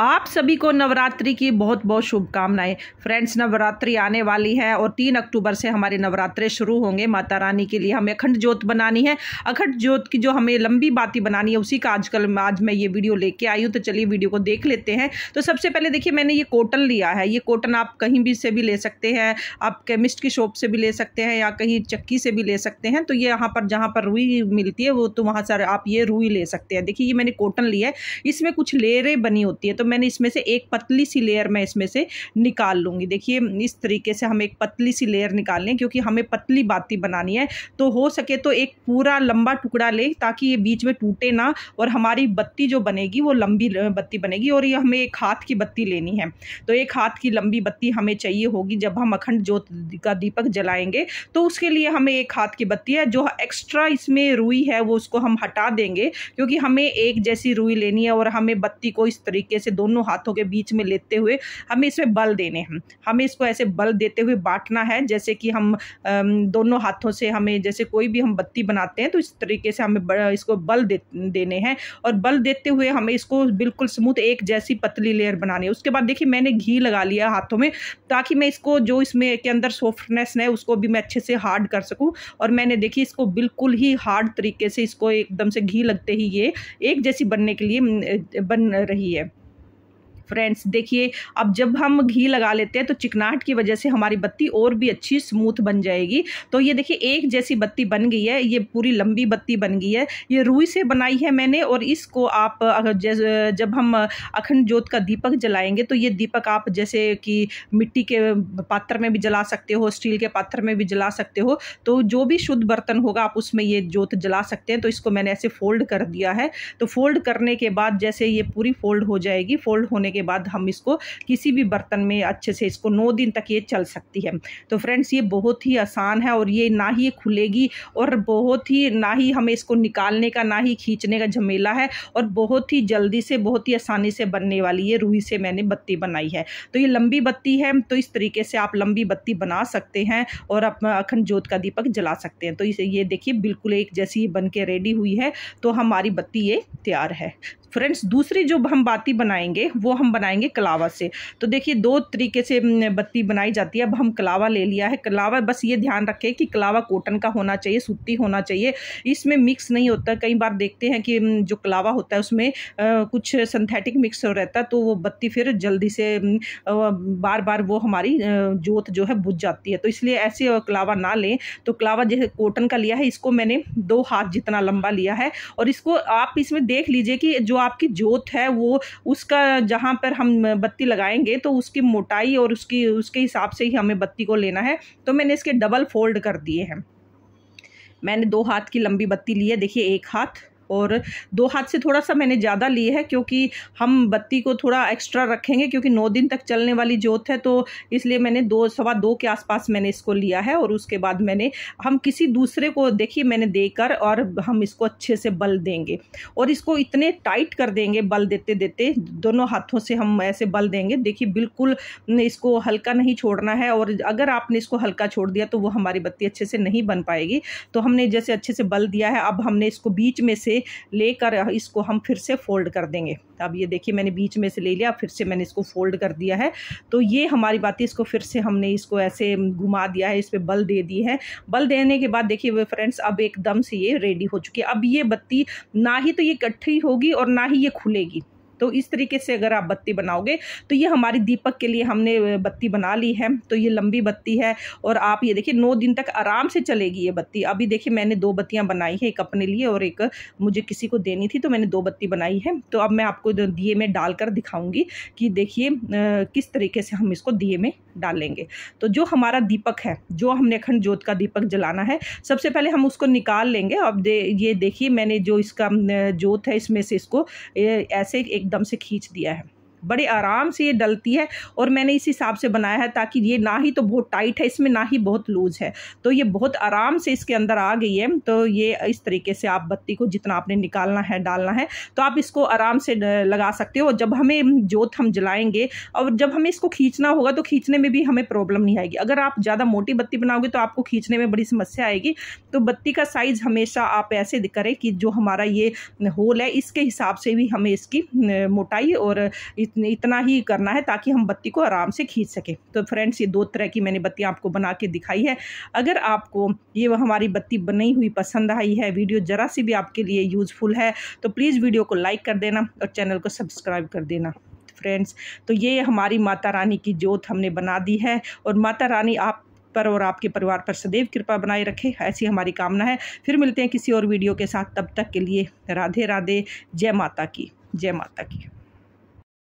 आप सभी को नवरात्रि की बहुत बहुत शुभकामनाएं फ्रेंड्स नवरात्रि आने वाली है और तीन अक्टूबर से हमारे नवरात्रे शुरू होंगे माता रानी के लिए हमें अखंड ज्योत बनानी है अखंड ज्योत की जो हमें लंबी बाती बनानी है उसी का आजकल आज मैं ये वीडियो लेके आई हूँ तो चलिए वीडियो को देख लेते हैं तो सबसे पहले देखिए मैंने ये कॉटन लिया है ये कॉटन आप कहीं भी से भी ले सकते हैं आप केमिस्ट की शॉप से भी ले सकते हैं या कहीं चक्की से भी ले सकते हैं तो ये यहाँ पर जहाँ पर रुई मिलती है वो तो वहाँ सर आप ये रुई ले सकते हैं देखिए ये मैंने कॉटन लिया है इसमें कुछ लेरें बनी होती है तो मैंने इसमें से एक पतली सी लेयर मैं इसमें से निकाल लूँगी देखिए इस तरीके से हम एक पतली सी लेयर निकालें क्योंकि हमें पतली बाती बनानी है तो हो सके तो एक पूरा लंबा टुकड़ा लें ताकि ये बीच में टूटे ना और हमारी बत्ती जो बनेगी वो लंबी बत्ती बनेगी और ये हमें एक हाथ की बत्ती लेनी है तो एक हाथ की लंबी बत्ती हमें चाहिए होगी जब हम अखंड ज्योत का दीपक जलाएंगे तो उसके लिए हमें एक हाथ की बत्ती है जो एक्स्ट्रा इसमें रुई है वो उसको हम हटा देंगे क्योंकि हमें एक जैसी रुई लेनी है और हमें बत्ती को इस तरीके से ऐसे दोनों हाथों के बीच में लेते हुए हमें इसमें बल देने हैं हमें इसको ऐसे बल देते हुए बांटना है जैसे कि हम दोनों हाथों से हमें जैसे कोई भी हम बत्ती बनाते हैं तो इस तरीके से हमें इसको बल दे देने हैं और बल देते हुए हमें इसको बिल्कुल स्मूथ एक जैसी पतली लेयर बनानी है उसके बाद देखिए मैंने घी लगा लिया हाथों में ताकि मैं इसको जो इसमें के अंदर सॉफ्टनेस है उसको भी मैं अच्छे से हार्ड कर सकूँ और मैंने देखी इसको बिल्कुल ही हार्ड तरीके से इसको एकदम से घी लगते ही ये एक जैसी बनने के लिए बन रही है फ्रेंड्स देखिए अब जब हम घी लगा लेते हैं तो चिकनाहट की वजह से हमारी बत्ती और भी अच्छी स्मूथ बन जाएगी तो ये देखिए एक जैसी बत्ती बन गई है ये पूरी लंबी बत्ती बन गई है ये रुई से बनाई है मैंने और इसको आप अगर जब हम अखंड जोत का दीपक जलाएंगे तो ये दीपक आप जैसे कि मिट्टी के पात्र में भी जला सकते हो स्टील के पात्र में भी जला सकते हो तो जो भी शुद्ध बर्तन होगा आप उसमें ये जोत जला सकते हैं तो इसको मैंने ऐसे फोल्ड कर दिया है तो फोल्ड करने के बाद जैसे ये पूरी फोल्ड हो जाएगी फोल्ड होने के के बाद हम इसको किसी भी बर्तन में अच्छे से इसको नौ दिन तक ये चल सकती है तो फ्रेंड्स ये बहुत ही आसान है और ये ना ही ये खुलेगी और बहुत ही ना ही हमें इसको निकालने का ना ही खींचने का झमेला है और बहुत ही जल्दी से बहुत ही आसानी से बनने वाली ये रूई से मैंने बत्ती बनाई है तो ये लंबी बत्ती है तो इस तरीके से आप लंबी बत्ती बना सकते हैं और अपना अखंड जोत का दीपक जला सकते हैं तो इसे ये देखिए बिल्कुल एक जैसी बन के रेडी हुई है तो हमारी बत्ती ये तैयार है फ्रेंड्स दूसरी जो हम बाती बनाएंगे वो हम बनाएंगे कलावा से तो देखिए दो तरीके से हम्म, बत्ती बनाई जाती है अब हम कलावा ले लिया है कलावा बस ये ध्यान रखें कि कलावा कॉटन का होना चाहिए सूती होना चाहिए इसमें मिक्स नहीं होता कई बार देखते हैं कि हम्म, जो कलावा होता है उसमें कुछ सिंथेटिक मिक्स रहता है तो वो बत्ती फिर जल्दी से हम्म, बार बार वो हमारी जोत जो है बुझ जाती है तो इसलिए ऐसे कलावा ना लें तो कलावा जैसे कॉटन का लिया है इसको मैंने दो हाथ जितना लंबा लिया है और इसको आप इसमें देख लीजिए कि जो आपकी जोत है वो उसका जहाँ पर हम बत्ती लगाएंगे तो उसकी मोटाई और उसकी उसके हिसाब से ही हमें बत्ती को लेना है तो मैंने इसके डबल फोल्ड कर दिए हैं मैंने दो हाथ की लंबी बत्ती ली है देखिए एक हाथ और दो हाथ से थोड़ा सा मैंने ज़्यादा लिया है क्योंकि हम बत्ती को थोड़ा एक्स्ट्रा रखेंगे क्योंकि नौ दिन तक चलने वाली जोत है तो इसलिए मैंने दो सवा दो के आसपास मैंने इसको लिया है और उसके बाद मैंने हम किसी दूसरे को देखिए मैंने देकर और हम इसको अच्छे से बल देंगे और इसको इतने टाइट कर देंगे बल देते देते दोनों हाथों से हम ऐसे बल देंगे देखिए बिल्कुल इसको हल्का नहीं छोड़ना है और अगर आपने इसको हल्का छोड़ दिया तो वो हमारी बत्ती अच्छे से नहीं बन पाएगी तो हमने जैसे अच्छे से बल दिया है अब हमने इसको बीच में से लेकर इसको हम फिर से फोल्ड कर देंगे अब ये देखिए मैंने बीच में से ले लिया फिर से मैंने इसको फोल्ड कर दिया है तो ये हमारी बात इसको फिर से हमने इसको ऐसे घुमा दिया है इस पर बल दे दी है बल देने के बाद देखिए वे फ्रेंड्स अब एकदम से ये रेडी हो चुकी है अब ये बत्ती ना ही तो ये इकट्ठी होगी और ना ही ये खुलेगी तो इस तरीके से अगर आप बत्ती बनाओगे तो ये हमारी दीपक के लिए हमने बत्ती बना ली है तो ये लंबी बत्ती है और आप ये देखिए नौ दिन तक आराम से चलेगी ये बत्ती अभी देखिए मैंने दो बत्तियाँ बनाई है एक अपने लिए और एक मुझे किसी को देनी थी तो मैंने दो बत्ती बनाई है तो अब मैं आपको दिए में डालकर दिखाऊंगी कि देखिए किस तरीके से हम इसको दिए में डालेंगे तो जो हमारा दीपक है जो हमने अखंड जोत का दीपक जलाना है सबसे पहले हम उसको निकाल लेंगे अब दे ये देखिए मैंने जो इसका जोत है इसमें से इसको ऐसे एक एकदम से खींच दिया है बड़े आराम से ये डलती है और मैंने इस हिसाब से बनाया है ताकि ये ना ही तो बहुत टाइट है इसमें ना ही बहुत लूज है तो ये बहुत आराम से इसके अंदर आ गई है तो ये इस तरीके से आप बत्ती को जितना आपने निकालना है डालना है तो आप इसको आराम से लगा सकते हो जब हमें जोत हम जलाएंगे और जब हमें इसको खींचना होगा तो खींचने में भी हमें प्रॉब्लम नहीं आएगी अगर आप ज़्यादा मोटी बत्ती बनाओगे तो आपको खींचने में बड़ी समस्या आएगी तो बत्ती का साइज़ हमेशा आप ऐसे करें कि जो हमारा ये होल है इसके हिसाब से भी हमें इसकी मोटाई और इतना ही करना है ताकि हम बत्ती को आराम से खींच सकें तो फ्रेंड्स ये दो तरह की मैंने बत्तियाँ आपको बना के दिखाई है अगर आपको ये हमारी बत्ती बनी हुई पसंद आई है वीडियो ज़रा सी भी आपके लिए यूज़फुल है तो प्लीज़ वीडियो को लाइक कर देना और चैनल को सब्सक्राइब कर देना फ्रेंड्स तो ये हमारी माता रानी की जोत हमने बना दी है और माता रानी आप पर और आपके परिवार पर सदैव कृपा बनाए रखे ऐसी हमारी कामना है फिर मिलते हैं किसी और वीडियो के साथ तब तक के लिए राधे राधे जय माता की जय माता की